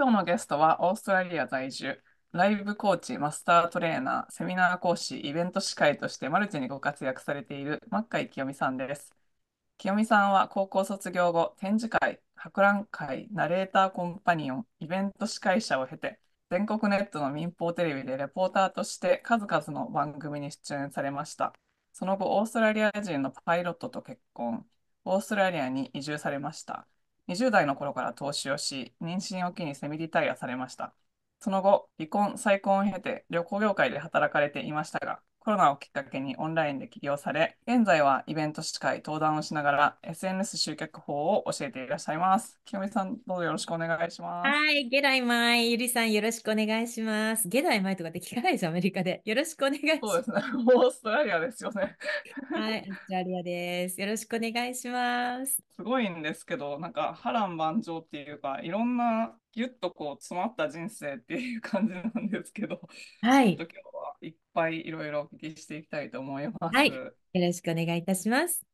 今日のゲストはオーストラリア在住、ライブコーチ、マスタートレーナー、セミナー講師、イベント司会としてマルチにご活躍されている真っ赤井清美さんです。清美さんは高校卒業後、展示会、博覧会、ナレーターコンパニオン、イベント司会者を経て、全国ネットの民放テレビでレポーターとして数々の番組に出演されました。その後、オーストラリア人のパイロットと結婚、オーストラリアに移住されました。20代の頃から投資をし、妊娠を機にセミリタイアされました。その後、離婚、再婚を経て旅行業界で働かれていましたが、コロナをきっかけにオンラインで起業され、現在はイベント司会、登壇をしながら SNS 集客法を教えていらっしゃいます。きよみさん、どうぞよろしくお願いします。はい、ゲライマイ、ゆりさんよろしくお願いします。ゲライマイとかって聞かないです、アメリカで。よろしくお願いします。そうですね、オーストラリアですよね。はい、オーストラリアです。よろしくお願いします。すごいんですけど、なんか波乱万丈っていうか、いろんなぎゅっとこう詰まった人生っていう感じなんですけど、はい。ぱいいろいろお聞きしていきたいと思います。はい、よろしくお願いいたします。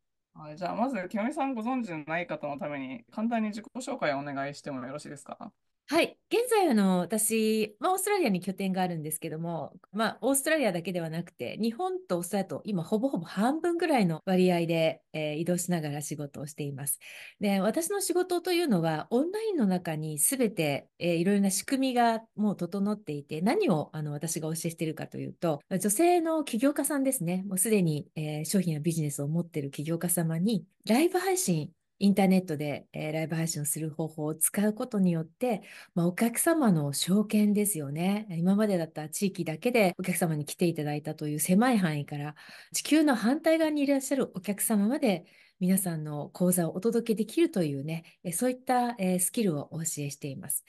じゃあまず、きよみさんご存知のない方のために、簡単に自己紹介をお願いしてもよろしいですかはい。現在、あの、私、まあ、オーストラリアに拠点があるんですけども、まあ、オーストラリアだけではなくて、日本とオーストラリアと今、ほぼほぼ半分ぐらいの割合で、えー移動しながら仕事をしています。で、私の仕事というのは、オンラインの中にすべて、えーいろいろな仕組みがもう整っていて、何を、あの、私がお教えしているかというと、女性の起業家さんですね、もうすでに、えー商品やビジネスを持っている起業家様に、ライブ配信インターネットで、えー、ライブ配信をする方法を使うことによって、まあ、お客様の証券ですよね。今までだったら地域だけでお客様に来ていただいたという狭い範囲から、地球の反対側にいらっしゃるお客様まで皆さんの講座をお届けできるというね、そういったスキルをお教えしています。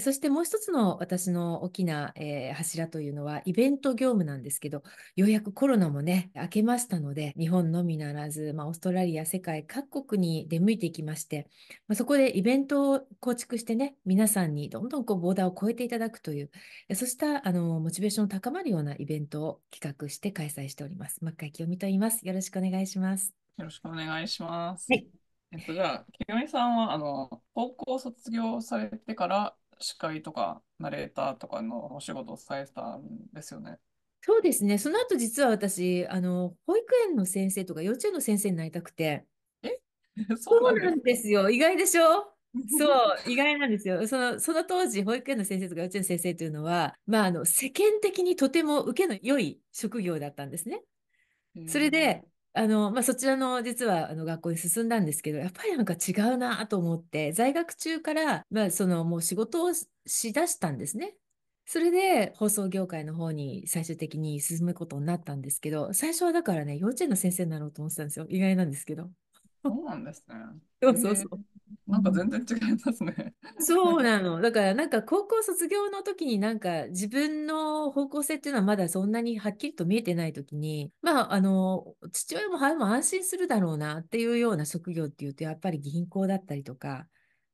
そしてもう一つの私の大きな柱というのはイベント業務なんですけど、ようやくコロナもね、明けましたので、日本のみならず、まあ、オーストラリア、世界各国に出向いていきまして、まあ、そこでイベントを構築してね、皆さんにどんどんこうボーダーを超えていただくという、そうしたあのモチベーション高まるようなイベントを企画して開催しております。真っ赤清美と言います。よろしくお願いします。よろしくお願いします。えっと、じゃあ、きよさんは、あの、高校卒業されてから、司会とか、ナレーターとかのお仕事をされてたんですよね。そうですね。その後、実は私、あの、保育園の先生とか、幼稚園の先生になりたくて。え そうなんですよ。意外でしょ そう、意外なんですよ。その、その当時、保育園の先生とか幼稚園の先生というのは、まあ、あの、世間的にとても受けの良い職業だったんですね。それで、あの、まあ、そちらの実はあの学校に進んだんですけど、やっぱりなんか違うなと思って、在学中から、まあ、そのもう仕事をしだしたんですね。それで放送業界の方に最終的に進むことになったんですけど、最初はだからね、幼稚園の先生になろうと思ってたんですよ。意外なんですけど。そうなんですね。そうそうそう。なんか全然違いますね。そうなの。だからなんか高校卒業の時になんか自分の方向性っていうのはまだそんなにはっきりと見えてない時に、まああの、父親も母親も安心するだろうなっていうような職業っていうとやっぱり銀行だったりとか、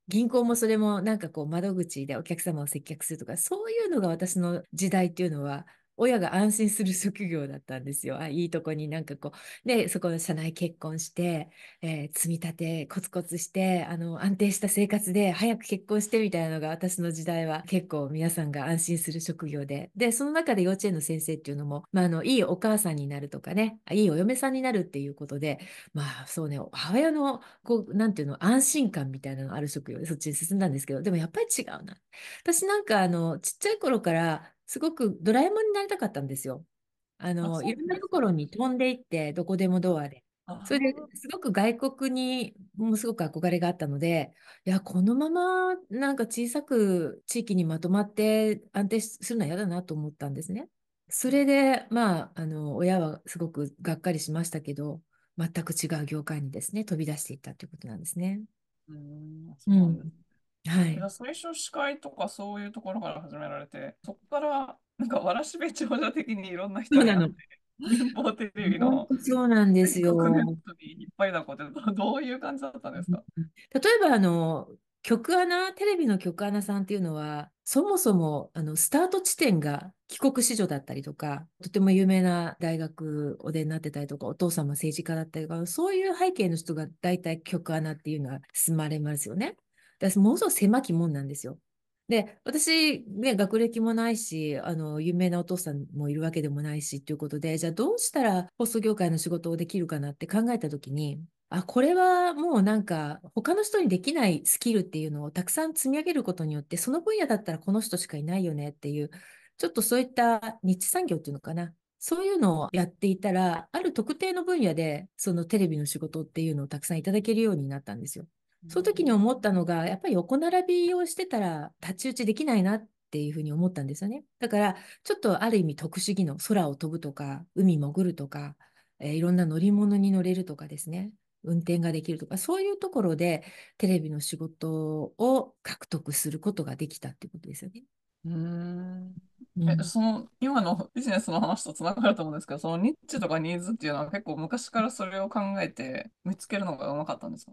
銀行もそれもなんかこう窓口でお客様を接客するとか、そういうのが私の時代っていうのは親が安心する職業だったんですよ。あいいとこになんかこう。で、そこの社内結婚して、えー、積み立てコツコツして、あの、安定した生活で早く結婚してみたいなのが私の時代は結構皆さんが安心する職業で。で、その中で幼稚園の先生っていうのも、まあ、あの、いいお母さんになるとかね、いいお嫁さんになるっていうことで、まあ、そうね、母親の、こう、なんていうの、安心感みたいなのある職業でそっちに進んだんですけど、でもやっぱり違うな。私なんかあの、ちっちゃい頃からすごくドラえもんになりたかったんですよ。あの、あいろんなところに飛んでいって、どこでもドアで。それですごく外国にもすごく憧れがあったので、いや、このままなんか小さく地域にまとまって安定するのは嫌だなと思ったんですね。それで、まあ、あの、親はすごくがっかりしましたけど、全く違う業界にですね、飛び出していったということなんですね。うん、うんはい。最初司会とかそういうところから始められて、そこからなんかわらしべ長者的にいろんな人そうにな会って、民 放テレビのそうなんです全よ。国ネットにいっぱいなこと、どういう感じだったんですか例えばあの局アナテレビの局アナさんっていうのはそもそもあのスタート地点が帰国子女だったりとかとても有名な大学お出になってたりとかお父様政治家だったりとかそういう背景の人が大体局アナっていうのは住まれますよね。私、ものすごく狭きもんなんですよ。で、私、ね、学歴もないし、あの、有名なお父さんもいるわけでもないし、ということで、じゃあどうしたら放送業界の仕事をできるかなって考えた時に、あ、これはもうなんか、他の人にできないスキルっていうのをたくさん積み上げることによって、その分野だったらこの人しかいないよねっていう、ちょっとそういった日産業っていうのかな。そういうのをやっていたら、ある特定の分野で、そのテレビの仕事っていうのをたくさんいただけるようになったんですよ。その時に思ったのが、やっぱり横並びをしてたら太刀打ちできないなっていうふうに思ったんですよね。だから、ちょっとある意味特殊技能、空を飛ぶとか、海潜るとか、えー、いろんな乗り物に乗れるとかですね、運転ができるとか、そういうところでテレビの仕事を獲得することができたってことですよね。うんえその今のビジネスの話とつながると思うんですけど、そのニッチとかニーズっていうのは結構昔からそれを考えて見つけるのがうまかったんですか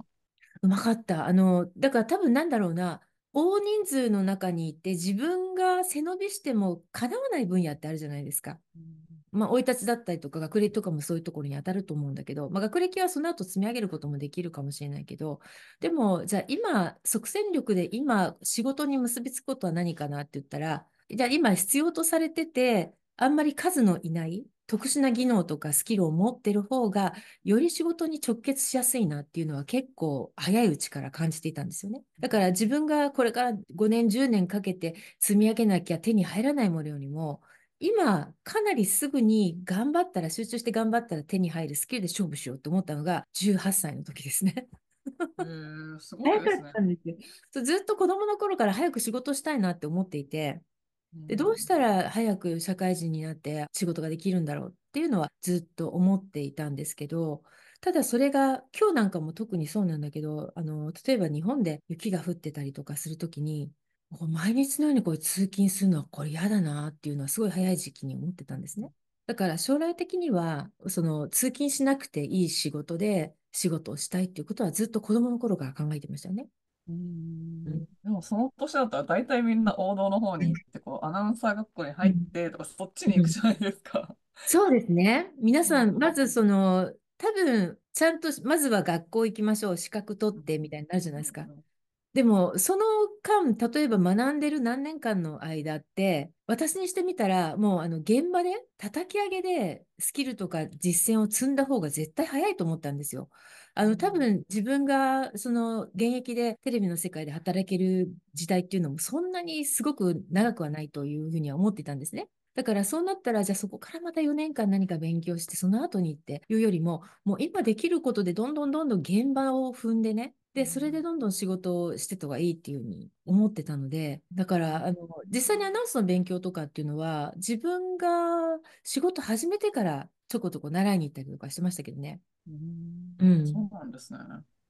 うまかった。あの、だから多分なんだろうな、大人数の中にいて自分が背伸びしても叶わない分野ってあるじゃないですか。まあ、生い立ちだったりとか学歴とかもそういうところに当たると思うんだけど、まあ、学歴はその後積み上げることもできるかもしれないけど、でも、じゃあ今、即戦力で今、仕事に結びつくことは何かなって言ったら、じゃあ今必要とされてて、あんまり数のいない、特殊な技能とかスキルを持ってる方が、より仕事に直結しやすいなっていうのは結構早いうちから感じていたんですよね。だから自分がこれから5年、10年かけて積み上げなきゃ手に入らないものよりも、今かなりすぐに頑張ったら、集中して頑張ったら手に入るスキルで勝負しようと思ったのが18歳の時ですね。すごいですね。早かったんですよ。ずっと子供の頃から早く仕事したいなって思っていて、でどうしたら早く社会人になって仕事ができるんだろうっていうのはずっと思っていたんですけどただそれが今日なんかも特にそうなんだけどあの例えば日本で雪が降ってたりとかする時に毎日のようにこれ通勤するのはこれ嫌だなっていうのはすごい早い時期に思ってたんですね。だから将来的にはその通勤しなくていい仕事で仕事をしたいっていうことはずっと子供の頃から考えてましたよね。うん、でもその年だったら大体みんな王道の方に行ってこうアナウンサー学校に入ってとかそっちに行くじゃないですか。そうですね。皆さん、まずその多分ちゃんとまずは学校行きましょう資格取ってみたいになるじゃないですか。でもその間例えば学んでる何年間の間って私にしてみたらもうあの現場で叩き上げでスキルとか実践を積んだ方が絶対早いと思ったんですよ。あの、多分自分がその現役でテレビの世界で働ける時代っていうのもそんなにすごく長くはないというふうには思ってたんですね。だからそうなったら、じゃあそこからまた4年間何か勉強して、その後にっていうよりも、もう今できることでどんどんどんどん現場を踏んでね、で、それでどんどん仕事をしてた方がいいっていうふうに思ってたので、だから、あの、実際にアナウンスの勉強とかっていうのは、自分が仕事始めてからちょこちょこ習いに行ったりとかしてましたけどね。うんうん。そうなんですね。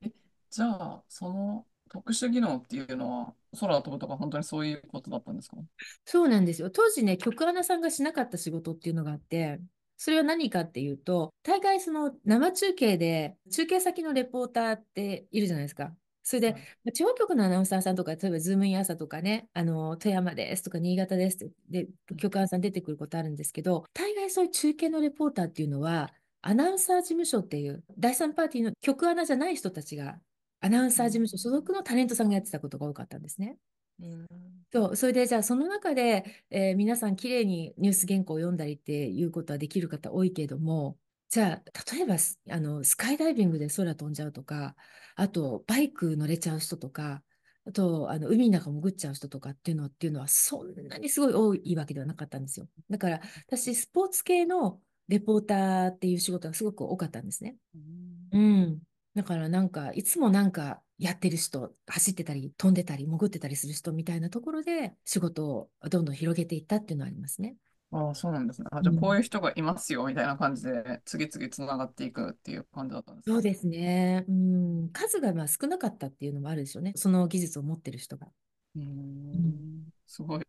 え、じゃあ、その特殊技能っていうのは、空を飛ぶとか本当にそういうことだったんですかそうなんですよ。当時ね、曲アナさんがしなかった仕事っていうのがあって、それは何かっていうと、大概その生中継で、中継先のレポーターっているじゃないですか。それで、はい、地方局のアナウンサーさんとか、例えば、ズームイン朝とかね、あの、富山ですとか、新潟ですって、で、局アナさん出てくることあるんですけど、大概そういう中継のレポーターっていうのは、アナウンサー事務所っていう、第三パーティーの局アナじゃない人たちが、アナウンサー事務所所属のタレントさんがやってたことが多かったんですね。うんそう、それでじゃあその中で、えー皆さん綺麗にニュース原稿を読んだりっていうことはできる方多いけれども、じゃあ例えばスあのスカイダイビングで空飛んじゃうとか、あとバイク乗れちゃう人とか、あとあの海の中潜っちゃう人とかっていうのはっていうのはそんなにすごい多いわけではなかったんですよ。だから私スポーツ系のレポーターっていう仕事がすごく多かったんですね。うんうん。だからなんか、いつもなんか、やってる人、走ってたり、飛んでたり、潜ってたりする人みたいなところで、仕事をどんどん広げていったっていうのはありますね。ああ、そうなんですね。あ、じゃあ、こういう人がいますよ、みたいな感じで、次々つながっていくっていう感じだったんですそうですね。うん、数がまあ少なかったっていうのもあるでしょうね。その技術を持ってる人が。うん、すごい、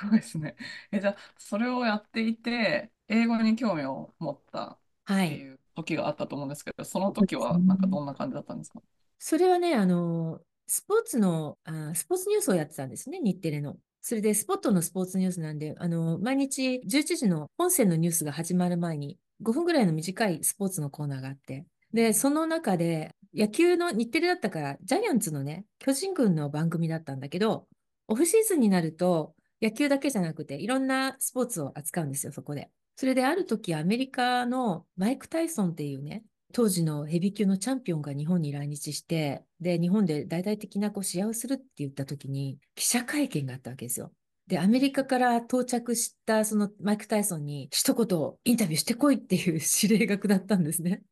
そうですね。え、じゃあ、それをやっていて、英語に興味を持ったってい。いう時があったと思うんですけど、その時はなんかどんな感じだったんですかそれはね、あの、スポーツのあ、スポーツニュースをやってたんですね、日テレの。それで、スポットのスポーツニュースなんで、あの、毎日11時の本線のニュースが始まる前に、5分ぐらいの短いスポーツのコーナーがあって、で、その中で、野球の日テレだったから、ジャイアンツのね、巨人軍の番組だったんだけど、オフシーズンになると、野球だけじゃなくて、いろんなスポーツを扱うんですよ、そこで。それである時、アメリカのマイク・タイソンっていうね、当時のヘビー級のチャンピオンが日本に来日して、で、日本で大々的なこう試合をするって言った時に、記者会見があったわけですよ。で、アメリカから到着したそのマイク・タイソンに一言インタビューしてこいっていう指令が下ったんですね。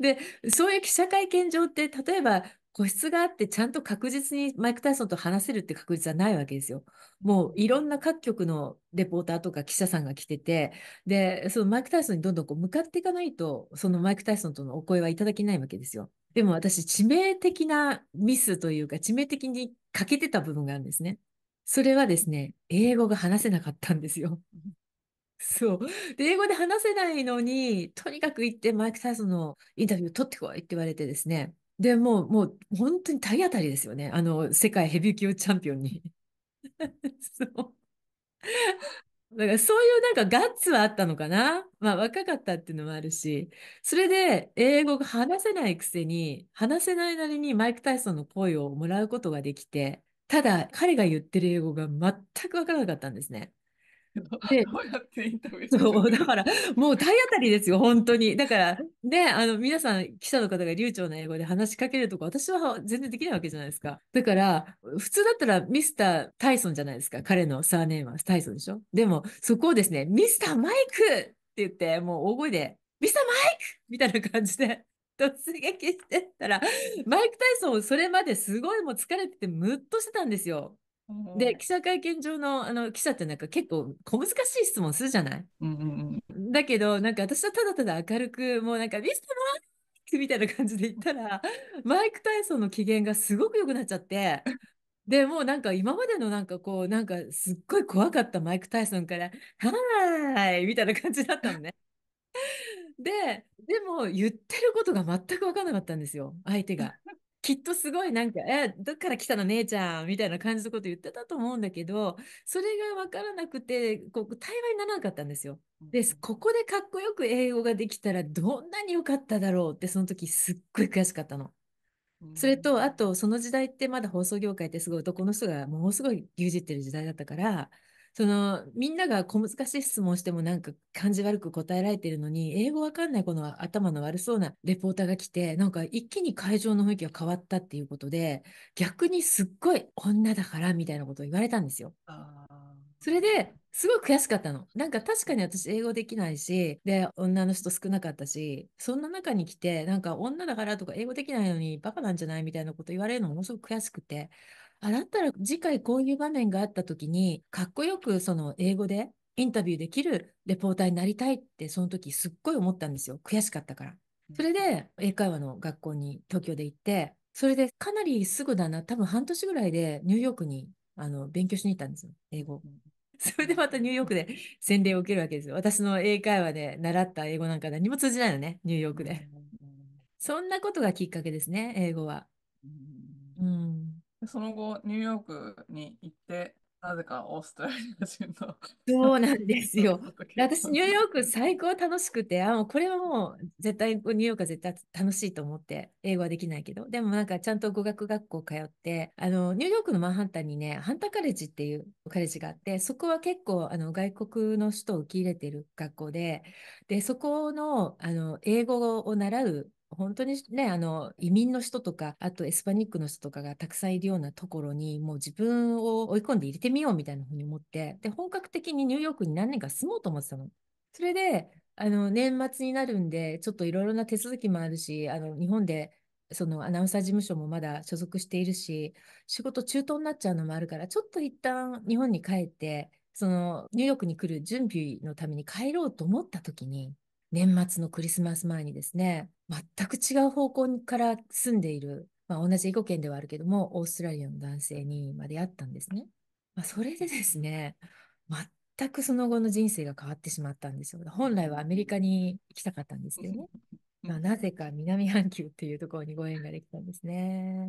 で、そういう記者会見場って、例えば個室があってちゃんと確実にマイク・タイソンと話せるって確率はないわけですよ。もういろんな各局のレポーターとか記者さんが来てて、で、そのマイク・タイソンにどんどんこう向かっていかないと、そのマイク・タイソンとのお声はいただけないわけですよ。でも私、致命的なミスというか、致命的に欠けてた部分があるんですね。それはですね、英語が話せなかったんですよ。そう。で、英語で話せないのに、とにかく行ってマイク・タイソンのインタビューを取ってこいって言われてですね。でもう、もう本当に体当たりですよね。あの、世界ヘビー級チャンピオンに。そう。だからそういうなんかガッツはあったのかな。まあ若かったっていうのもあるし、それで英語が話せないくせに、話せないなりにマイク・タイソンの声をもらうことができて、ただ彼が言ってる英語が全くわからなかったんですね。でどうやってインタビューそうだからもう体当たりですよ、本当に。だから、ね、あの皆さん、記者の方が流暢な英語で話しかけるとか、私は全然できないわけじゃないですか。だから、普通だったらミスター・タイソンじゃないですか、彼のサーネームはタイソンでしょ。でも、そこをですね、ミスター・マイクって言って、もう大声で、ミスター・マイクみたいな感じで。突撃してったら、マイク・タイソン、それまですごいもう疲れてて、ムッとしてたんですよ。で、記者会見場の、あの、記者ってなんか結構小難しい質問するじゃない、うんうん、だけど、なんか私はただただ明るく、もうなんか、ミスターマイクみたいな感じで言ったら、マイク・タイソンの機嫌がすごく良くなっちゃって、で、もうなんか今までのなんかこう、なんかすっごい怖かったマイク・タイソンから、はーいみたいな感じだったのね。で、でも言ってることが全く分かんなかったんですよ、相手が。きっとすごいなんか、え、どっから来たの姉ちゃんみたいな感じのこと言ってたと思うんだけど、それがわからなくて、こう、対話にならなかったんですよ。で、ここでかっこよく英語ができたらどんなに良かっただろうって、その時すっごい悔しかったの。それと、あと、その時代ってまだ放送業界ってすごい男の人がものすごい牛耳ってる時代だったから、そのみんなが小難しい質問してもなんか感じ悪く答えられてるのに英語わかんないこの頭の悪そうなレポーターが来てなんか一気に会場の雰囲気が変わったっていうことで逆にすっごい女だからみたいなことを言われたんですよ。それですごい悔しかったの。なんか確かに私英語できないし、で、女の人少なかったし、そんな中に来て、なんか女だからとか英語できないのにバカなんじゃないみたいなこと言われるのものすごく悔しくて、あ、だったら次回こういう場面があった時に、かっこよくその英語でインタビューできるレポーターになりたいって、その時すっごい思ったんですよ。悔しかったから。それで、英会話の学校に東京で行って、それでかなりすぐだな、多分半年ぐらいでニューヨークにあの勉強しに行ったんですよ、英語。それでまたニューヨークで洗礼を受けるわけですよ。私の英会話で習った英語なんか何も通じないのね、ニューヨークで。そんなことがきっかけですね、英語は。うんその後、ニューヨークに行って、なぜかオーストラリア人の。そうなんですよ。私、ニューヨーク最高楽しくて、あ、もうこれはもう絶対、ニューヨークは絶対楽しいと思って、英語はできないけど、でもなんかちゃんと語学学校通って、あの、ニューヨークのマンハッタンにね、ハンタカレッジっていうカレッジがあって、そこは結構、あの、外国の人を受け入れてる学校で、で、そこの、あの、英語を習う本当にね、あの、移民の人とか、あとエスパニックの人とかがたくさんいるようなところに、もう自分を追い込んで入れてみようみたいなふうに思って、で、本格的にニューヨークに何年か住もうと思ってたの。それで、あの、年末になるんで、ちょっといろいろな手続きもあるし、あの、日本で、そのアナウンサー事務所もまだ所属しているし、仕事中東になっちゃうのもあるから、ちょっと一旦日本に帰って、そのニューヨークに来る準備のために帰ろうと思った時に、年末のクリスマス前にですね、全く違う方向から住んでいる、まあ、同じ英語圏ではあるけども、オーストラリアの男性にまで会ったんですね。まあ、それでですね、全くその後の人生が変わってしまったんですよ。本来はアメリカに行きたかったんですけどね。まあ、なぜか南半球っていうところにご縁ができたんですね。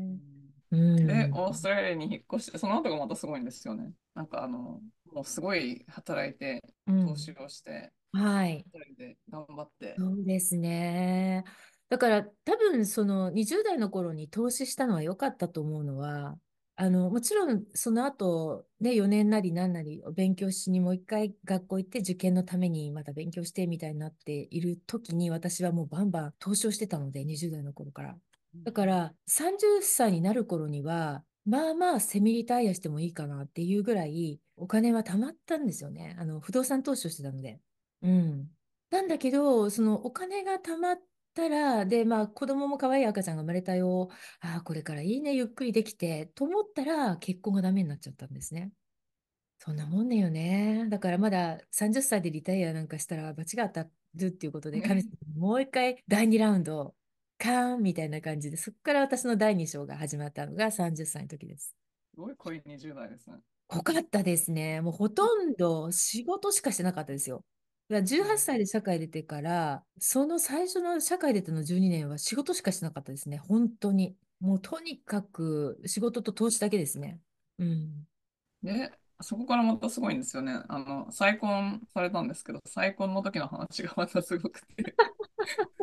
うん、で、オーストラリアに引っ越して、その後がまたすごいんですよね。なんかあの、もうすごい働いて、投資をして、はい。で頑張って。そうですね。だから多分その20代の頃に投資したのは良かったと思うのは、あの、もちろんその後ね、4年なり何なり勉強しにもう一回学校行って受験のためにまた勉強してみたいになっている時に私はもうバンバン投資をしてたので、20代の頃から。だから30歳になる頃には、まあまあセミリタイアしてもいいかなっていうぐらいお金は貯まったんですよね。あの、不動産投資をしてたので。うん。なんだけど、そのお金が貯まったら、で、まあ子供も可愛い赤ちゃんが生まれたよ。ああ、これからいいね、ゆっくりできて、と思ったら結婚がダメになっちゃったんですね。そんなもんだよね。だからまだ30歳でリタイアなんかしたら罰が当たるっていうことで、神様もう一回第2ラウンド、カーンみたいな感じで、そこから私の第2章が始まったのが30歳の時です。すごい濃い20代ですね。濃かったですね。もうほとんど仕事しかしてなかったですよ。18歳で社会出てから、その最初の社会出ての12年は仕事しかしなかったですね。本当に。もうとにかく仕事と投資だけですね。うん。で、そこからまたすごいんですよね。あの、再婚されたんですけど、再婚の時の話がまたすごくて。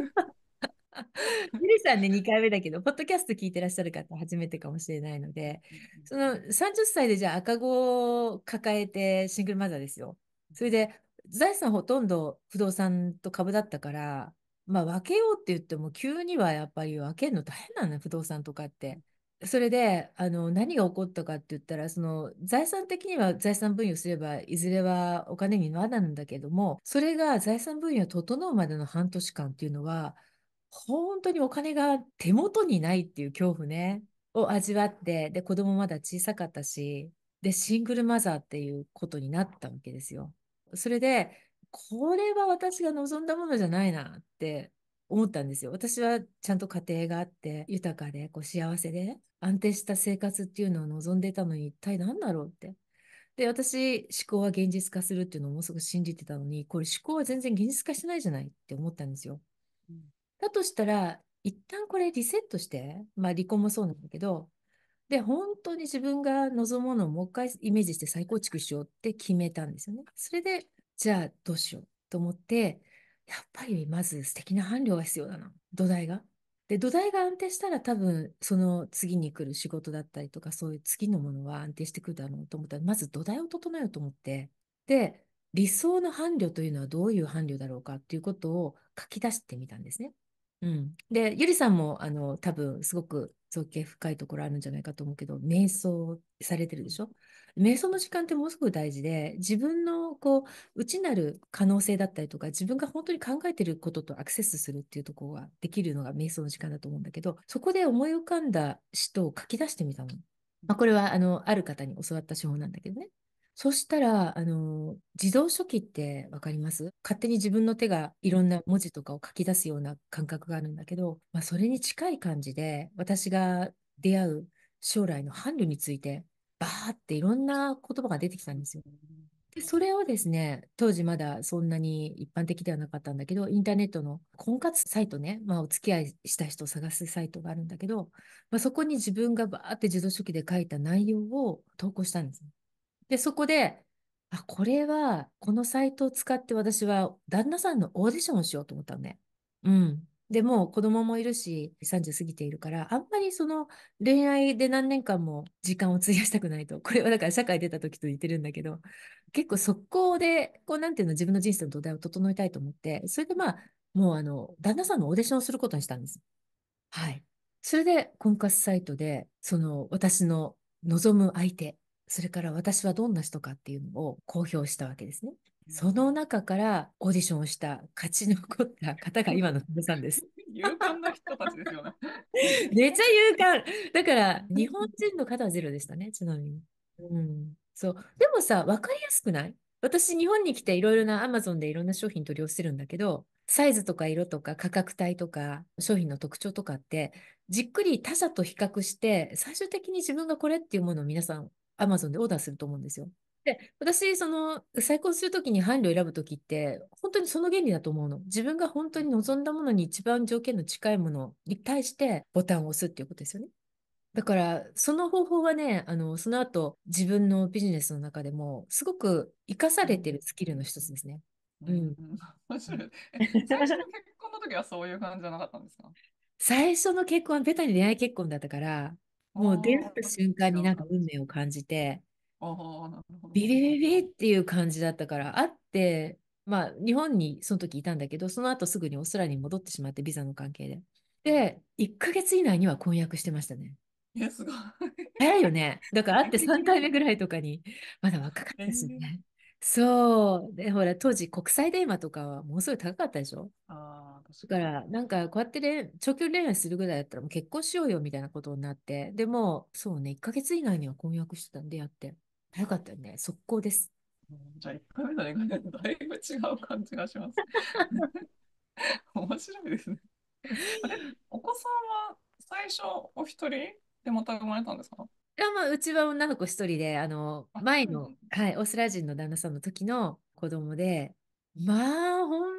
ゆりさんね、2回目だけど、ポッドキャスト聞いてらっしゃる方、初めてかもしれないので、その30歳でじゃあ赤子を抱えてシングルマザーですよ。それで、財産ほとんど不動産と株だったから、まあ分けようって言っても急にはやっぱり分けるの大変なのよ、不動産とかって。それであの何が起こったかって言ったらその財産的には財産分与すればいずれはお金にはなるんだけどもそれが財産分与整うまでの半年間っていうのは本当にお金が手元にないっていう恐怖ねを味わってで子供まだ小さかったしでシングルマザーっていうことになったわけですよ。それで、これは私が望んだものじゃないなって思ったんですよ。私はちゃんと家庭があって、豊かで、こう幸せで、安定した生活っていうのを望んでたのに、一体何だろうって。で、私、思考は現実化するっていうのをもうすぐ信じてたのに、これ思考は全然現実化してないじゃないって思ったんですよ。うん、だとしたら、一旦これリセットして、まあ離婚もそうなんだけど、で、本当に自分が望むものをもう一回イメージして再構築しようって決めたんですよね。それで、じゃあどうしようと思って、やっぱりまず素敵な伴侶が必要だな。土台が。で、土台が安定したら多分、その次に来る仕事だったりとか、そういう次のものは安定してくるだろうと思ったら、まず土台を整えようと思って、で、理想の伴侶というのはどういう伴侶だろうかっていうことを書き出してみたんですね。うん。で、ゆりさんも、あの、多分、すごく造形深いところあるんじゃないかと思うけど、瞑想されてるでしょ瞑想の時間ってものすごく大事で、自分のこう、内なる可能性だったりとか、自分が本当に考えてることとアクセスするっていうところができるのが瞑想の時間だと思うんだけど、そこで思い浮かんだ詩と書き出してみたの。まあ、これは、あの、ある方に教わった手法なんだけどね。そしたら、あの、自動書記ってわかります勝手に自分の手がいろんな文字とかを書き出すような感覚があるんだけど、まあ、それに近い感じで、私が出会う将来の伴侶について、バーっていろんな言葉が出てきたんですよ。で、それをですね、当時まだそんなに一般的ではなかったんだけど、インターネットの婚活サイトね、まあお付き合いした人を探すサイトがあるんだけど、まあそこに自分がバーって自動書記で書いた内容を投稿したんです。で、そこで、あ、これは、このサイトを使って私は旦那さんのオーディションをしようと思ったのね。うん。でもう子供もいるし、30過ぎているから、あんまりその恋愛で何年間も時間を費やしたくないと。これはだから社会出た時と似てるんだけど、結構速攻で、こうなんていうの自分の人生の土台を整えたいと思って、それでまあ、もうあの、旦那さんのオーディションをすることにしたんです。はい。それで婚活サイトで、その私の望む相手それから私はどんな人かっていうのを公表したわけですね。その中からオーディションをした勝ち残った方が今の皆さんです。勇敢な人たちですよね。めっちゃ勇敢。だから日本人の方はゼロでしたね、ちなみに。うん。そう。でもさ、分かりやすくない私、日本に来ていろいろな Amazon でいろんな商品取り寄せるんだけど、サイズとか色とか価格帯とか商品の特徴とかって、じっくり他社と比較して、最終的に自分がこれっていうものを皆さんアマゾンでオーダーすると思うんですよ。で、私、その、再婚する時に伴侶を選ぶ時って、本当にその原理だと思うの。自分が本当に望んだものに一番条件の近いものに対してボタンを押すっていうことですよね。だから、その方法はね、あの、その後、自分のビジネスの中でも、すごく生かされてるスキルの一つですね。うん。面白い。最初の結婚の時はそういう感じじゃなかったんですか 最初の結婚はベタに恋愛結婚だったから、もう出会った瞬間になんか運命を感じて、ビビビビっていう感じだったから、会って、まあ、日本にその時いたんだけど、その後すぐにオーストラリアに戻ってしまって、ビザの関係で。で、1ヶ月以内には婚約してましたね。いや、すごい。早いよね。だから会って3回目ぐらいとかに、まだ若かったですね。そう。で、ほら、当時、国際電話とかはものすごい高かったでしょああ、確だから、なんか、こうやって長距離恋愛するぐらいだったら、もう結婚しようよみたいなことになって、でも、そうね、1ヶ月以内には婚約してたんで、やって。早かったよね。速攻です。じゃあ、1回目と2回目とだいぶ違う感じがします。面白いですね。あれ、お子さんは最初お一人でまた生まれたんですかまあ、うちは女の子一人で、あの、前の、はい、オーストラリア人の旦那さんの時の子供で、まあ、本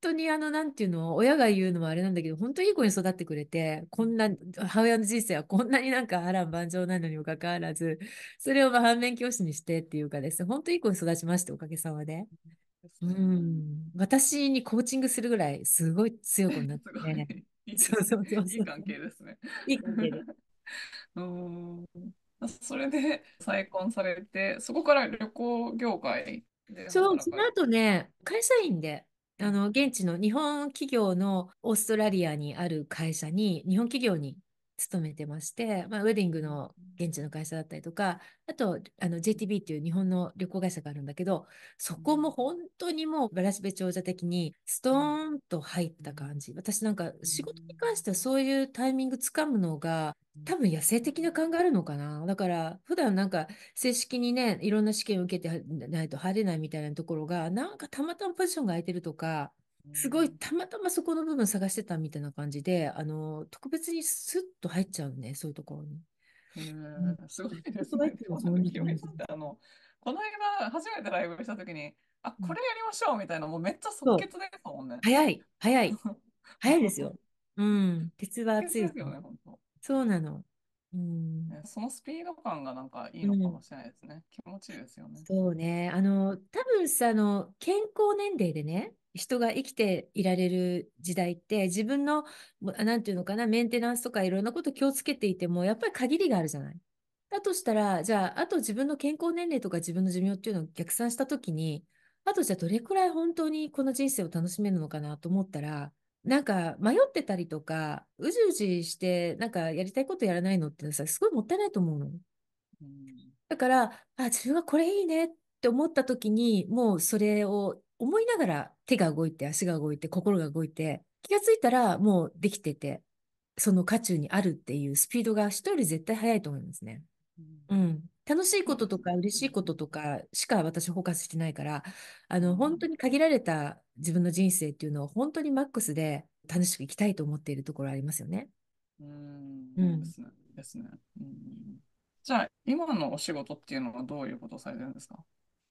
当にあの、なんていうの、親が言うのもあれなんだけど、本当にいい子に育ってくれて、こんな、母親の人生はこんなになんか波乱万丈なのにもかかわらず、それをまあ反面教師にしてっていうかですね、本当にいい子に育ちまして、おかげさまで。うん、私にコーチングするぐらい、すごい強くなって、ねいい、そうそう関係ですね。いい関係で それで再婚されて、そこから旅行業界でそう、その後ね、会社員で、あの、現地の日本企業のオーストラリアにある会社に、日本企業に勤めてまして、まあ、ウェディングの現地の会社だったりとか、あと、あの JTB っていう日本の旅行会社があるんだけど、そこも本当にもうブラシベ長者的にストーンと入った感じ。私なんか仕事に関してはそういうタイミングつかむのが多分野生的な感があるのかな。だから、普段なんか正式にね、いろんな試験を受けてないと入れないみたいなところが、なんかたまたまポジションが空いてるとか、すごいたまたまそこの部分探してたみたいな感じで、あの特別にスッと入っちゃうね、そういうところに。うんすごいですね。あのこの間初めてライブした時に、あこれやりましょうみたいな、もうめっちゃ即決ですもんね。早い、早い、早いですよ。うん、鉄は熱い。ですよね、そうなの。うん、そのスピード感がなんかいいのかもしれないですね。うん、気持ちいいですよね。そうね。あの、多分さ、あの、健康年齢でね、人が生きていられる時代って、自分の、なんていうのかな、メンテナンスとかいろんなこと気をつけていても、やっぱり限りがあるじゃない。だとしたら、じゃあ、あと自分の健康年齢とか自分の寿命っていうのを逆算したときに、あとじゃあどれくらい本当にこの人生を楽しめるのかなと思ったら、なんか迷ってたりとか、うじうじして、なんかやりたいことやらないのってさ、すごいもったいないと思うの。うん、だから、あ、自分はこれいいねって思った時に、もうそれを思いながら手が動いて、足が動いて、心が動いて、気がついたらもうできてて、その渦中にあるっていうスピードが人より絶対速いと思いますね。うん、うん楽しいこととか嬉しいこととかしか私フォーカスしてないから、あの、本当に限られた自分の人生っていうのを本当にマックスで楽しくいきたいと思っているところありますよね。うん。うんですね。うん。じゃあ、今のお仕事っていうのはどういうことをされてるんですか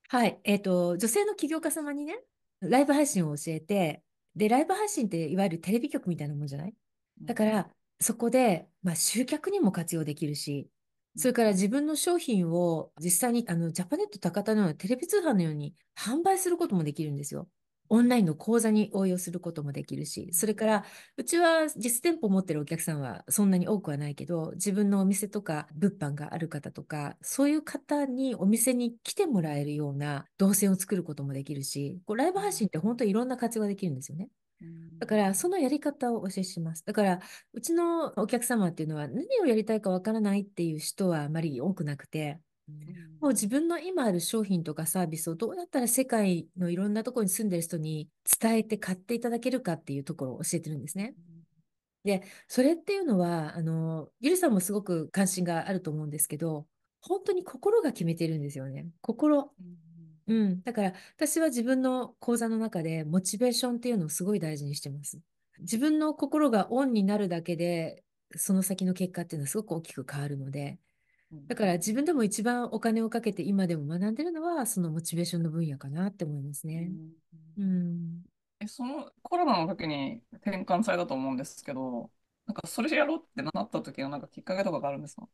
はい。えっ、ー、と、女性の起業家様にね、ライブ配信を教えて、で、ライブ配信っていわゆるテレビ局みたいなもんじゃないだから、そこで、まあ、集客にも活用できるし、それから自分の商品を実際にあのジャパネット高田のようなテレビ通販のように販売することもできるんですよ。オンラインの講座に応用することもできるし、それから、うちは実店舗持ってるお客さんはそんなに多くはないけど、自分のお店とか物販がある方とか、そういう方にお店に来てもらえるような動線を作ることもできるし、こうライブ配信って本当にいろんな活用ができるんですよね。だから、そのやり方をお教えします。だから、うちのお客様っていうのは、何をやりたいかわからないっていう人はあまり多くなくて、もう自分の今ある商品とかサービスをどうやったら世界のいろんなところに住んでる人に伝えて買っていただけるかっていうところを教えてるんですね。で、それっていうのは、あの、ゆりさんもすごく関心があると思うんですけど、本当に心が決めてるんですよね。心。うん。だから、私は自分の講座の中で、モチベーションっていうのをすごい大事にしてます。自分の心がオンになるだけで、その先の結果っていうのはすごく大きく変わるので、だから自分でも一番お金をかけて今でも学んでるのは、そのモチベーションの分野かなって思いますね。うん。え、そのコロナの時に転換されたと思うんですけど、なんかそれやろうってなった時のなんかきっかけとかがあるんですか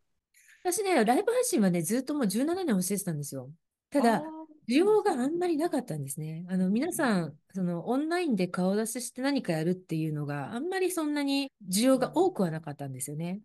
私ね、ライブ配信はね、ずっともう17年教えてたんですよ。ただ、需要があんまりなかったんですね。あの、皆さん、その、オンラインで顔出しして何かやるっていうのがあんまりそんなに需要が多くはなかったんですよね。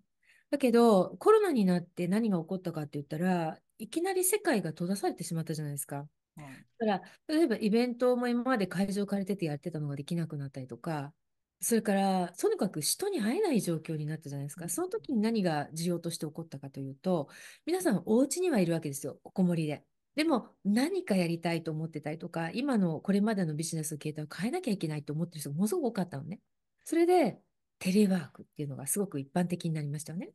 だけど、コロナになって何が起こったかって言ったら、いきなり世界が閉ざされてしまったじゃないですか。だから、例えばイベントも今まで会場借りててやってたのができなくなったりとか、それから、とにかく人に会えない状況になったじゃないですか。その時に何が需要として起こったかというと、皆さんお家にはいるわけですよ、おこもりで。でも何かやりたいと思ってたりとか、今のこれまでのビジネスの形態を変えなきゃいけないと思ってる人がものすごく多かったのね。それでテレワークっていうのがすごく一般的になりましたよね。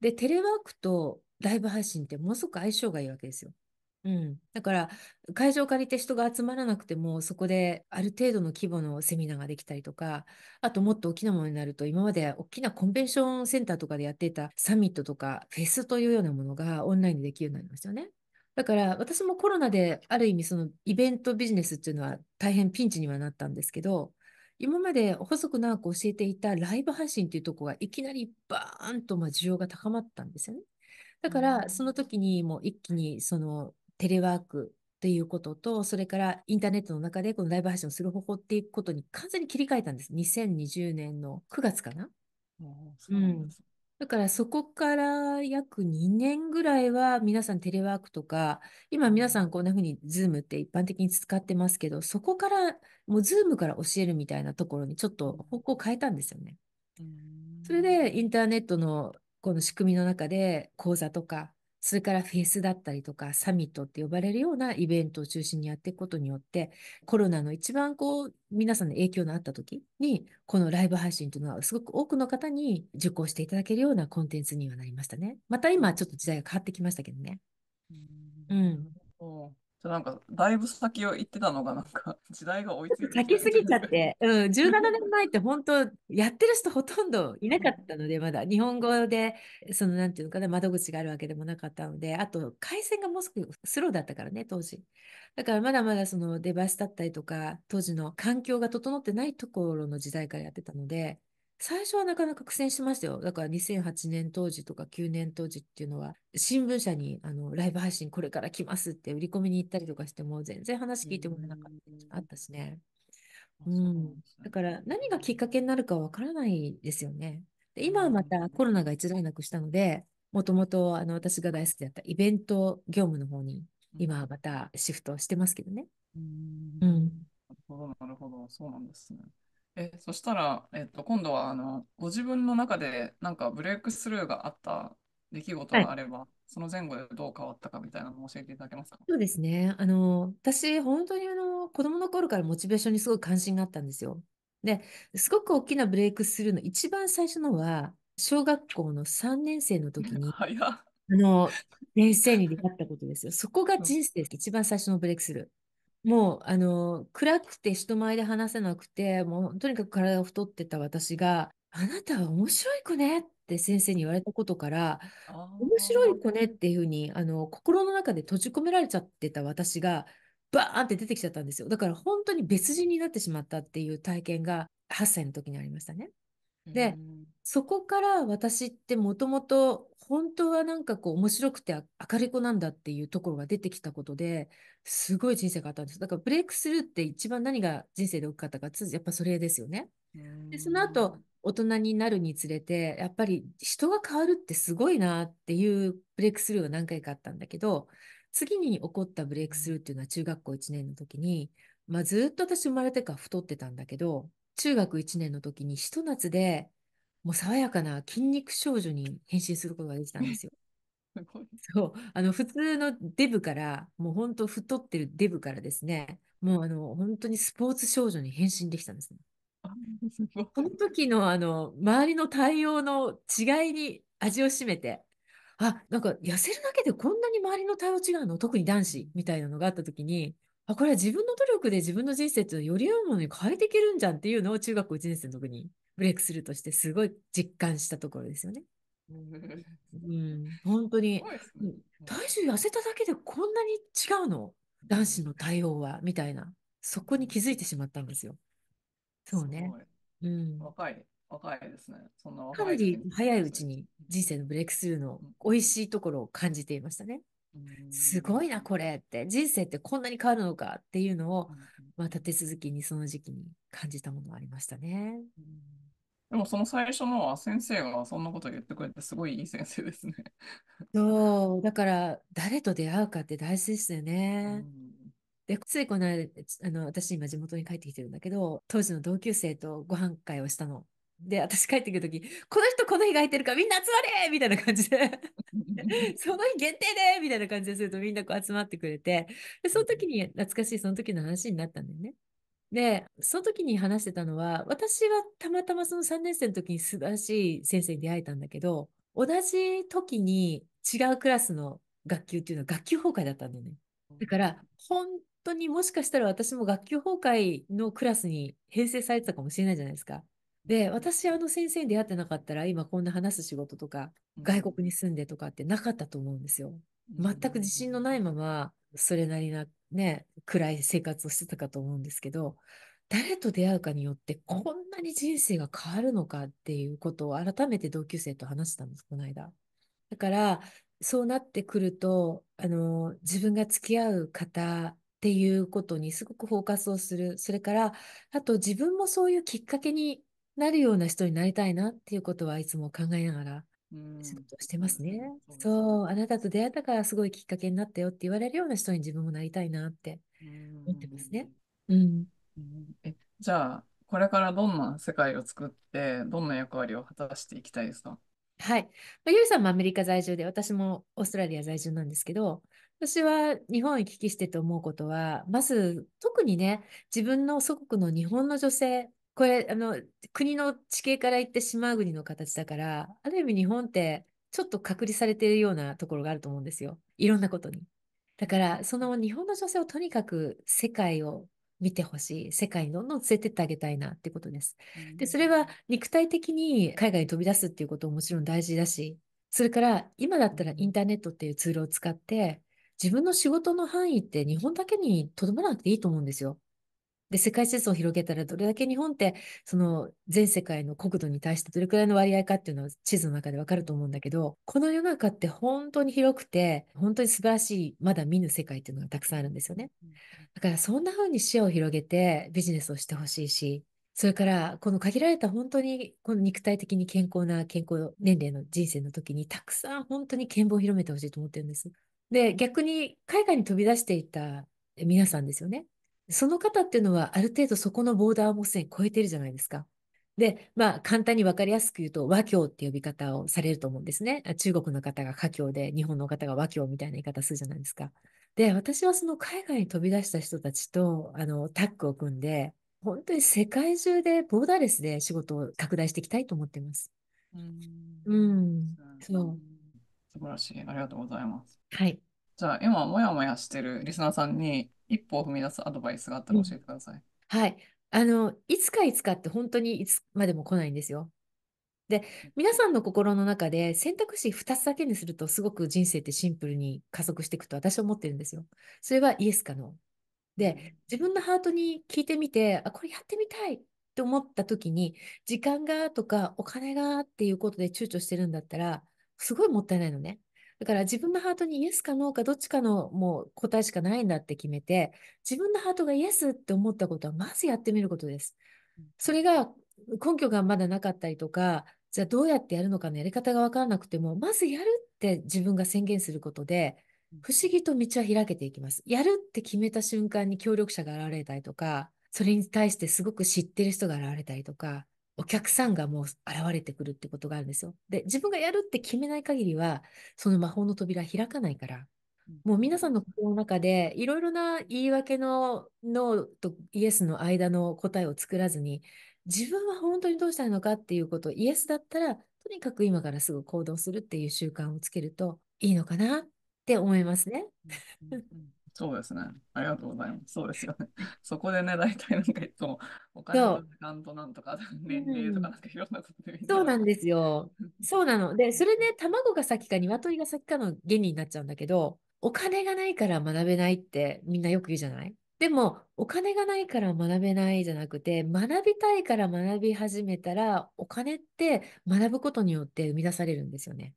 で、テレワークとライブ配信ってものすごく相性がいいわけですよ。うん、だから会場を借りて人が集まらなくてもそこである程度の規模のセミナーができたりとかあともっと大きなものになると今まで大きなコンベンションセンターとかでやっていたサミットとかフェスというようなものがオンラインでできるようになりましたよね。だから私もコロナである意味そのイベントビジネスっていうのは大変ピンチにはなったんですけど、今まで細く長く教えていたライブ配信っていうとこがいきなりバーンとまあ需要が高まったんですよね。だからその時にもう一気にそのテレワークっていうことと、それからインターネットの中でこのライブ配信をする方法っていうことに完全に切り替えたんです。2020年の9月かな。うん、だからそこから約2年ぐらいは皆さんテレワークとか、今皆さんこんな風にズームって一般的に使ってますけど、そこからもうズームから教えるみたいなところにちょっと方向を変えたんですよね。それでインターネットのこの仕組みの中で講座とかそれからフェスだったりとかサミットって呼ばれるようなイベントを中心にやっていくことによってコロナの一番こう皆さんの影響のあった時にこのライブ配信というのはすごく多くの方に受講していただけるようなコンテンツにはなりましたね。また今ちょっと時代が変わってきましたけどね。うん、じゃなんか、だいぶ先を行ってたのが、なんか、時代が追いついて先すぎちゃって、うん、17年前って本当、やってる人ほとんどいなかったので、まだ、日本語で、その、なんていうのかな、窓口があるわけでもなかったので、あと、回線がもうすぐスローだったからね、当時。だから、まだまだそのデバイスだったりとか、当時の環境が整ってないところの時代からやってたので、最初はなかなか苦戦しましたよ。だから2008年当時とか9年当時っていうのは、新聞社にあのライブ配信これから来ますって売り込みに行ったりとかしても、全然話聞いてもらえなかったあったしね。うん、だから何がきっかけになるかわからないですよね。で今はまたコロナが一段落したので、もともとあの私が大好きだったイベント業務の方に今はまたシフトしてますけどね。うん、なるほど、なるほど、そうなんですね。え、そしたら、えっと、今度は、あの、ご自分の中で、なんかブレイクスルーがあった出来事があれば、その前後でどう変わったかみたいなのを教えていただけますかそうですね。あの、私、本当にあの、子供の頃からモチベーションにすごい関心があったんですよ。で、すごく大きなブレイクスルーの一番最初のは、小学校の3年生の時に、あの、先生に出会ったことですよ。そこが人生で一番最初のブレイクスルー。もう、あの、暗くて人前で話せなくて、もう、とにかく体を太ってた私が、あなたは面白い子ねって先生に言われたことから、面白い子ねっていうふうに、あの、心の中で閉じ込められちゃってた私が、バーンって出てきちゃったんですよ。だから本当に別人になってしまったっていう体験が8歳の時にありましたね。で、そこから私ってもともと本当はなんかこう面白くて明るい子なんだっていうところが出てきたことですごい人生があったんです。だからブレイクスルーって一番何が人生で大きかったかやっぱそれですよね。でその後大人になるにつれてやっぱり人が変わるってすごいなっていうブレイクスルーが何回かあったんだけど次に起こったブレイクスルーっていうのは中学校1年の時に、まあ、ずっと私生まれてから太ってたんだけど中学1年の時にひと夏でもう爽やかな筋肉少女に変身することができたんですよ。そう、あの普通のデブから、もう本当太ってるデブからですね、もうあの本当にスポーツ少女に変身できたんですね。この時のあの周りの対応の違いに味を占めて、あ、なんか痩せるだけでこんなに周りの対応違うの、特に男子みたいなのがあった時に、あ、これは自分の努力で自分の人生っていうのをより良いものに変えていけるんじゃんっていうのを中学校1年生の時にブレイクスルーとしてすごい実感したところですよね。うん、本当に、ね、体重痩せただけでこんなに違うの男子の対応はみたいなそこに気づいてしまったんですよ。そうね。うん、若い若いですね。そんなかなり早いうちに人生のブレイクスルーの美味しいところを感じていましたね。すごいなこれって人生ってこんなに変わるのかっていうのをまた手続きにその時期に感じたものありましたね。でもその最初のは先生がそんなこと言ってくれてすごいいい先生ですね。そう、だから誰と出会うかって大事ですよね。で、ついこの間、あの、私今地元に帰ってきてるんだけど、当時の同級生とご飯会をしたの。で、私帰ってくる時「この人この日が空いてるからみんな集まれみたいな感じで その日限定でみたいな感じでするとみんなこう集まってくれて、で、その時に懐かしいその時の話になったんだよね。で、その時に話してたのは、私はたまたまその3年生の時に素晴らしい先生に出会えたんだけど、同じ時に違うクラスの学級っていうのは学級崩壊だったんだよね。だから、本当にもしかしたら私も学級崩壊のクラスに編成されてたかもしれないじゃないですか。で、私、あの先生に出会ってなかったら、今こんな話す仕事とか、外国に住んでとかってなかったと思うんですよ。全く自信のないまま、それなりな、ね、暗い生活をしてたかと思うんですけど、誰と出会うかによってこんなに人生が変わるのかっていうことを改めて同級生と話したんです、この間。だから、そうなってくると、あの、自分が付き合う方っていうことにすごくフォーカスをする。それから、あと自分もそういうきっかけになるような人になりたいなっていうことはいつも考えながらうん、仕事をしてますね。そうそう、あなたと出会ったからすごいきっかけになったよって言われるような人に自分もなりたいなって思ってますね。うん。うん、え、じゃあ、これからどんな世界を作って、どんな役割を果たしていきたいですかはい。まあ、ゆいさんもアメリカ在住で、私もオーストラリア在住なんですけど、私は日本行き来してと思うことは、まず、特にね、自分の祖国の日本の女性これ、あの、国の地形から言って島国の形だから、ある意味日本ってちょっと隔離されているようなところがあると思うんですよ。いろんなことに。だから、その日本の女性をとにかく世界を見てほしい。世界にどんどん連れてってあげたいなってことです。うん、で、それは肉体的に海外に飛び出すっていうことももちろん大事だし、それから今だったらインターネットっていうツールを使って、自分の仕事の範囲って日本だけにとどまらなくていいと思うんですよ。で、世界地図を広げたら、どれだけ日本って、その全世界の国土に対してどれくらいの割合かっていうのは地図の中でわかると思うんだけど、この世の中って本当に広くて、本当に素晴らしい、まだ見ぬ世界っていうのがたくさんあるんですよね。だからそんな風に視野を広げてビジネスをしてほしいし、それから、この限られた本当に、この肉体的に健康な健康年齢の人生の時に、たくさん本当に健忘を広めてほしいと思ってるんです。で、逆に海外に飛び出していた皆さんですよね。その方っていうのはある程度そこのボーダーをもうすでに超えてるじゃないですか。で、まあ、簡単に分かりやすく言うと、和教って呼び方をされると思うんですね。中国の方が華僑で、日本の方が和教みたいな言い方するじゃないですか。で、私はその海外に飛び出した人たちと、あの、タッグを組んで、本当に世界中でボーダーレスで仕事を拡大していきたいと思っています。うん。うん。そう。素晴らしい。ありがとうございます。はい。じゃあ、今、もやもやしてるリスナーさんに、一歩を踏み出すアドバイスがあったら教えてください。うん、はい。あの、いつかいつかって本当にいつまでも来ないんですよ。で、皆さんの心の中で選択肢2つだけにすると、すごく人生ってシンプルに加速していくと私は思ってるんですよ。それはイエスかノー。で、自分のハートに聞いてみて、あ、これやってみたいって思った時に、時間がとかお金がっていうことで躊躇してるんだったら、すごいもったいないのね。だから自分のハートにイエスかノーかどっちかのもう答えしかないんだって決めて、自分のハートがイエスって思ったことはまずやってみることです。それが根拠がまだなかったりとか、じゃあどうやってやるのかのやり方がわからなくても、まずやるって自分が宣言することで、不思議と道は開けていきます。やるって決めた瞬間に協力者が現れたりとか、それに対してすごく知ってる人が現れたりとか、お客さんがもう現れてくるってことがあるんですよ。で、自分がやるって決めない限りは、その魔法の扉開かないから、もう皆さんの心の中で、いろいろな言い訳のノーとイエスの間の答えを作らずに、自分は本当にどうしたいのかっていうことをイエスだったら、とにかく今からすぐ行動するっていう習慣をつけるといいのかなって思いますね。うんうんうんそうですね。ありがとうございます。そうですよね。そこでね、大体なんかいつもお金そ時間となんとか年齢とかなんかいろんなことでみんそうなんですよ。そうなの。で、それね、卵が先か鶏が先かの原理になっちゃうんだけど、お金がないから学べないってみんなよく言うじゃないでも、お金がないから学べないじゃなくて、学びたいから学び始めたら、お金って学ぶことによって生み出されるんですよね。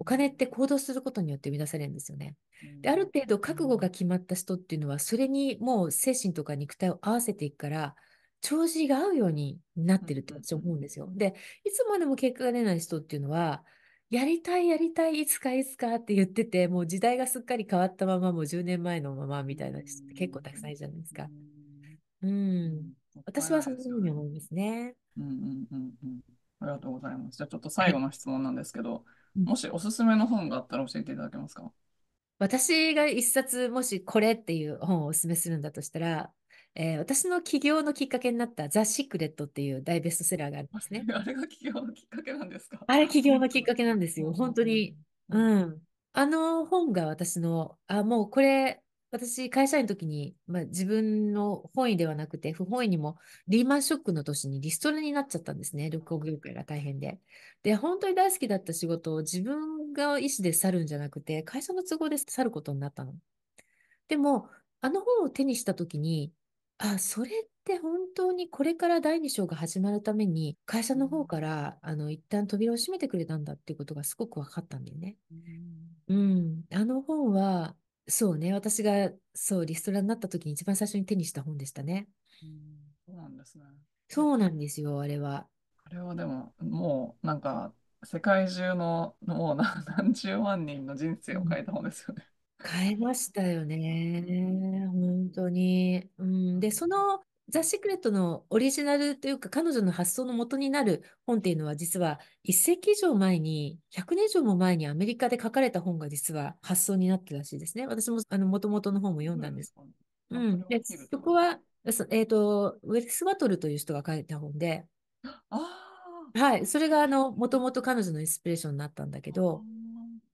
お金って行動することによって生み出されるんですよね。で、ある程度覚悟が決まった人っていうのは、それにもう精神とか肉体を合わせていくから、調子が合うようになってるって私は思うんですよ。で、いつまでも結果が出ない人っていうのは、やりたいやりたいいつかいつかって言っててもう時代がすっかり変わったままもう10年前のままみたいな人結構たくさんいるじゃないですか。うん、私はそういうふうに思いますね。うんうんうんうん。ありがとうございます。じゃあちょっと最後の質問なんですけど、もしおすすめの本があったら教えていただけますか私が一冊もしこれっていう本をおすすめするんだとしたらえー、私の起業のきっかけになったザ・シークレットっていう大ベストセラーがあるんですね。あれが起業のきっかけなんですかあれ起業のきっかけなんですよ。本当に。うん。あの本が私の、あ、もうこれ、私、会社員の時に、まあ、自分の本意ではなくて、不本意にも、リーマンショックの年にリストラになっちゃったんですね、旅行業界が大変で。で、本当に大好きだった仕事を自分が意思で去るんじゃなくて、会社の都合で去ることになったの。でも、あの本を手にした時に、あ、それって本当にこれから第2章が始まるために、会社の方から、あの、一旦扉を閉めてくれたんだっていうことがすごく分かったんだよね。うん。あの本は、そうね、私が、そう、リストラになった時に一番最初に手にした本でしたね。うん、そうなんですね。そうなんですよ、あれは。あれはでも、もうなんか、世界中のもう何十万人の人生を変えた本ですよね。変えましたよね。本当に。うん、で、そのザ・シークレットのオリジナルというか、彼女の発想の元になる本っていうのは、実は1世紀以上前に、100年以上も前にアメリカで書かれた本が実は発想になってらしいですね。私も、あの、元々の本も読んだんです。うん。で、そこは、えっ、と、ウェルス・バトルという人が書いた本で、はい、それが、あの、もともと彼女のインスピレーションになったんだけど、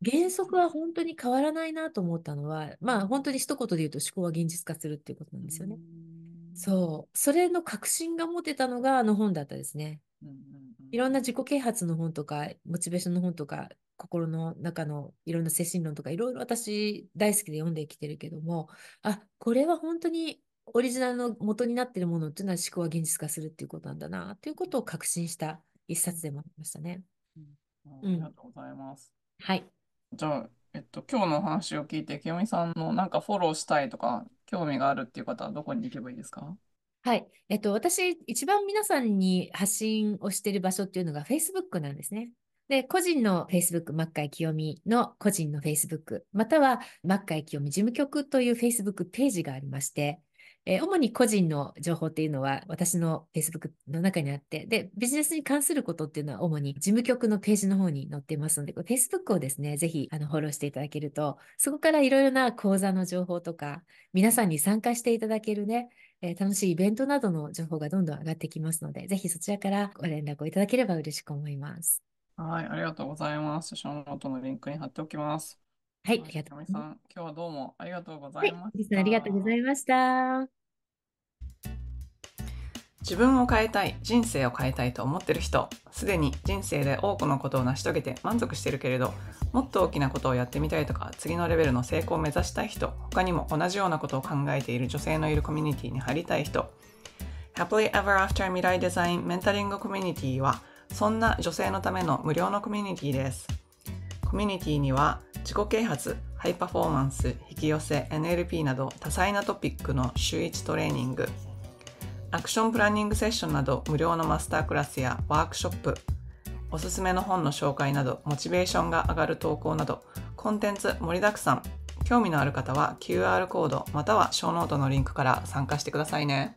原則は本当に変わらないなと思ったのは、まあ本当に一言で言うと思考は現実化するっていうことなんですよね。そう。それの確信が持てたのがあの本だったですね。いろんな自己啓発の本とか、モチベーションの本とか、心の中のいろんな精神論とか、いろいろ私大好きで読んできてるけども、あ、これは本当にオリジナルの元になってるものっていうのは思考は現実化するっていうことなんだな、ということを確信した一冊でもありましたね。うん、ありがとうございます。はい。じゃあ、えっと、今日の話を聞いて、清美さんのなんかフォローしたいとか、興味があるっていう方はどこに行けばいいですかはい。えっと、私、一番皆さんに発信をしている場所っていうのが Facebook なんですね。で、個人の Facebook、マッカイ清美の個人の Facebook、またはマッカイ清美事務局という Facebook ページがありまして、えー、主に個人の情報っていうのは私の Facebook の中にあって、で、ビジネスに関することっていうのは主に事務局のページの方に載ってますので、Facebook をですね、ぜひあのフォローしていただけると、そこからいろいろな講座の情報とか、皆さんに参加していただけるね、えー、楽しいイベントなどの情報がどんどん上がってきますので、ぜひそちらからご連絡をいただければ嬉しく思います。はい、ありがとうございます。元のリンクに貼っておきます。はい、ありがとうございます。今日はどうもありがとうございました。はい、ありがとうございました。自分を変えたい、人生を変えたいと思ってる人、すでに人生で多くのことを成し遂げて満足しているけれど、もっと大きなことをやってみたいとか、次のレベルの成功を目指したい人、他にも同じようなことを考えている女性のいるコミュニティに入りたい人、Happily Ever After 未来デザインメンタリングコミュニティは、そんな女性のための無料のコミュニティです。コミュニティには、自己啓発ハイパフォーマンス引き寄せ NLP など多彩なトピックの週1トレーニングアクションプランニングセッションなど無料のマスタークラスやワークショップおすすめの本の紹介などモチベーションが上がる投稿などコンテンツ盛りだくさん興味のある方は QR コードまたはショーノートのリンクから参加してくださいね。